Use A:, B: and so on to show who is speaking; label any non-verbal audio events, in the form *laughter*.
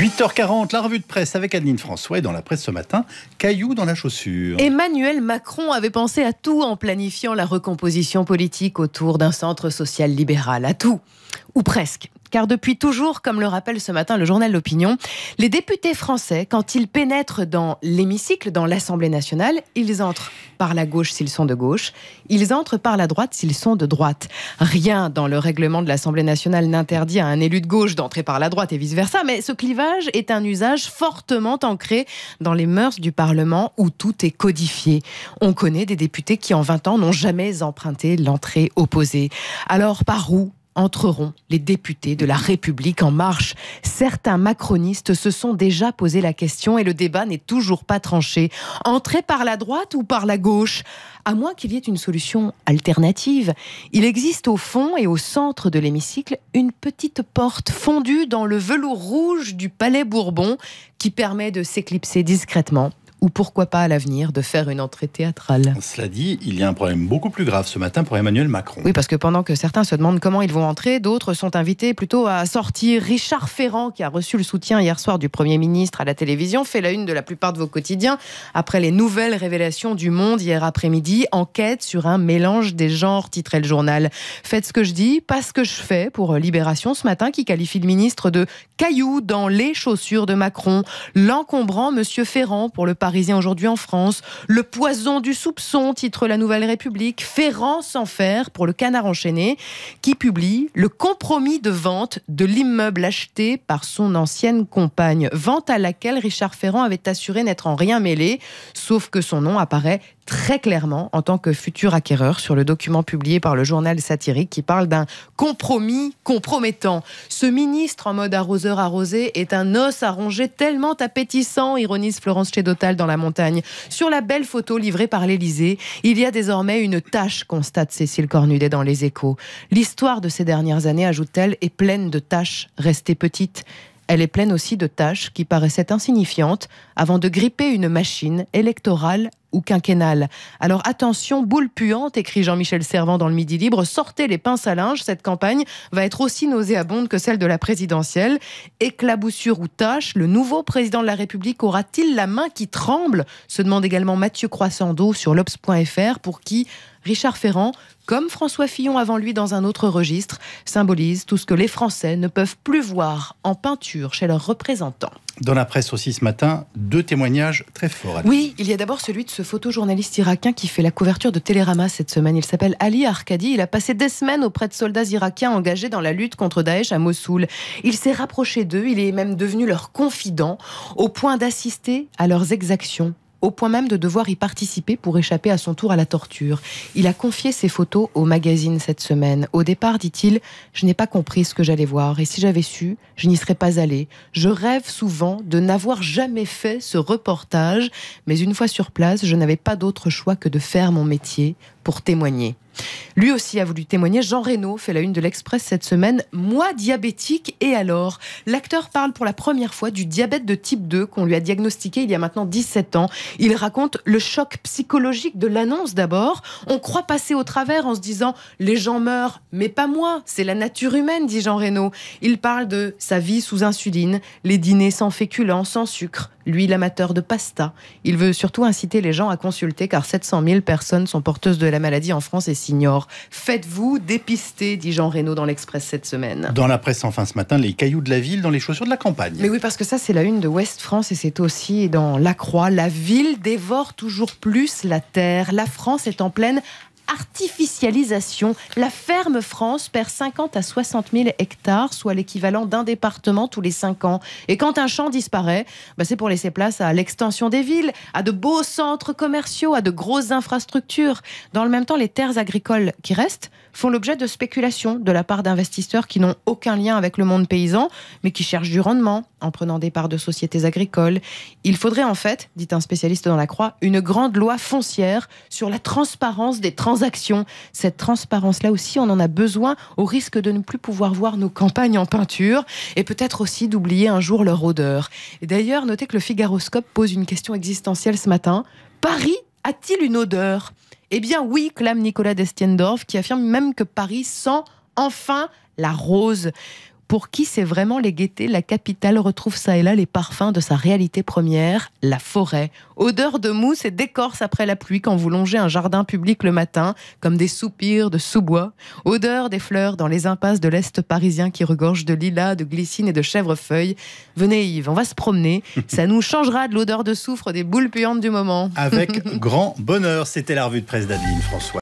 A: 8h40, la revue de presse avec Adeline François et dans la presse ce matin, cailloux dans la chaussure.
B: Emmanuel Macron avait pensé à tout en planifiant la recomposition politique autour d'un centre social libéral, à tout, ou presque. Car depuis toujours, comme le rappelle ce matin le journal L'Opinion, les députés français, quand ils pénètrent dans l'hémicycle, dans l'Assemblée nationale, ils entrent par la gauche s'ils sont de gauche, ils entrent par la droite s'ils sont de droite. Rien dans le règlement de l'Assemblée nationale n'interdit à un élu de gauche d'entrer par la droite et vice-versa, mais ce clivage est un usage fortement ancré dans les mœurs du Parlement où tout est codifié. On connaît des députés qui en 20 ans n'ont jamais emprunté l'entrée opposée. Alors par où entreront les députés de la République en marche. Certains macronistes se sont déjà posé la question et le débat n'est toujours pas tranché. Entrer par la droite ou par la gauche À moins qu'il y ait une solution alternative, il existe au fond et au centre de l'hémicycle une petite porte fondue dans le velours rouge du Palais Bourbon qui permet de s'éclipser discrètement ou pourquoi pas à l'avenir de faire une entrée théâtrale.
A: Cela dit, il y a un problème beaucoup plus grave ce matin pour Emmanuel Macron. Oui,
B: parce que pendant que certains se demandent comment ils vont entrer, d'autres sont invités plutôt à sortir. Richard Ferrand, qui a reçu le soutien hier soir du Premier ministre à la télévision, fait la une de la plupart de vos quotidiens après les nouvelles révélations du Monde hier après-midi. Enquête sur un mélange des genres, titrait le journal. Faites ce que je dis, pas ce que je fais pour Libération ce matin, qui qualifie le ministre de caillou dans les chaussures de Macron, l'encombrant Monsieur Ferrand pour le Paris aujourd'hui en France. Le poison du soupçon, titre La Nouvelle République. Ferrand sans faire pour le canard enchaîné, qui publie le compromis de vente de l'immeuble acheté par son ancienne compagne. Vente à laquelle Richard Ferrand avait assuré n'être en rien mêlé, sauf que son nom apparaît très clairement en tant que futur acquéreur sur le document publié par le journal satirique qui parle d'un compromis compromettant. Ce ministre en mode arroseur arrosé est un os à ronger tellement appétissant, ironise Florence Chédotal dans la montagne. Sur la belle photo livrée par l'Élysée, il y a désormais une tâche, constate Cécile Cornudet dans Les Échos. L'histoire de ces dernières années, ajoute-t-elle, est pleine de tâches restées petites. Elle est pleine aussi de tâches qui paraissaient insignifiantes avant de gripper une machine électorale ou Alors attention, boule puante, écrit Jean-Michel Servant dans le Midi Libre, sortez les pinces à linge, cette campagne va être aussi nauséabonde que celle de la présidentielle. Éclaboussure ou tâche, le nouveau président de la République aura-t-il la main qui tremble se demande également Mathieu Croissando sur l'obs.fr pour qui Richard Ferrand, comme François Fillon avant lui dans un autre registre, symbolise tout ce que les Français ne peuvent plus voir en peinture chez leurs représentants.
A: Dans la presse aussi ce matin, deux témoignages très forts.
B: Oui, il y a d'abord celui de ce photojournaliste irakien qui fait la couverture de Télérama cette semaine. Il s'appelle Ali Arkadi. Il a passé des semaines auprès de soldats irakiens engagés dans la lutte contre Daesh à Mossoul. Il s'est rapproché d'eux, il est même devenu leur confident, au point d'assister à leurs exactions au point même de devoir y participer pour échapper à son tour à la torture. Il a confié ses photos au magazine cette semaine. Au départ, dit-il, je n'ai pas compris ce que j'allais voir, et si j'avais su, je n'y serais pas allé. Je rêve souvent de n'avoir jamais fait ce reportage, mais une fois sur place, je n'avais pas d'autre choix que de faire mon métier pour témoigner. Lui aussi a voulu témoigner. Jean Reno fait la une de l'Express cette semaine. Moi diabétique, et alors L'acteur parle pour la première fois du diabète de type 2 qu'on lui a diagnostiqué il y a maintenant 17 ans. Il raconte le choc psychologique de l'annonce d'abord. On croit passer au travers en se disant les gens meurent, mais pas moi, c'est la nature humaine, dit Jean Reno. Il parle de sa vie sous insuline, les dîners sans féculents, sans sucre, lui l'amateur de pasta. Il veut surtout inciter les gens à consulter car 700 000 personnes sont porteuses de la maladie en France et ignore. Faites-vous dépister, dit Jean Reynaud dans l'Express cette semaine.
A: Dans la presse, enfin ce matin, les cailloux de la ville dans les chaussures de la campagne. Mais
B: oui, parce que ça, c'est la une de Ouest France et c'est aussi dans La Croix. La ville dévore toujours plus la terre. La France est en pleine artificialisation. La ferme France perd 50 à 60 000 hectares, soit l'équivalent d'un département tous les 5 ans. Et quand un champ disparaît, bah, c'est pour laisser place à l'extension des villes, à de beaux centres commerciaux, à de grosses infrastructures. Dans le même temps, les terres agricoles qui restent font l'objet de spéculations de la part d'investisseurs qui n'ont aucun lien avec le monde paysan, mais qui cherchent du rendement, en prenant des parts de sociétés agricoles. Il faudrait en fait, dit un spécialiste dans la Croix, une grande loi foncière sur la transparence des transactions. Cette transparence-là aussi, on en a besoin au risque de ne plus pouvoir voir nos campagnes en peinture et peut-être aussi d'oublier un jour leur odeur. d'ailleurs, notez que le Figaroscope pose une question existentielle ce matin. Paris a-t-il une odeur Eh bien oui, clame Nicolas Destiendorf, qui affirme même que Paris sent enfin la rose pour qui c'est vraiment les gaietés, la capitale retrouve ça et là les parfums de sa réalité première, la forêt. Odeur de mousse et d'écorce après la pluie quand vous longez un jardin public le matin, comme des soupirs de sous-bois. Odeur des fleurs dans les impasses de l'Est parisien qui regorge de lilas, de glycines et de chèvrefeuilles. Venez Yves, on va se promener. Ça nous changera de l'odeur de soufre des boules puantes du moment. Avec
A: *laughs* grand bonheur, c'était la revue de presse d'Adeline François.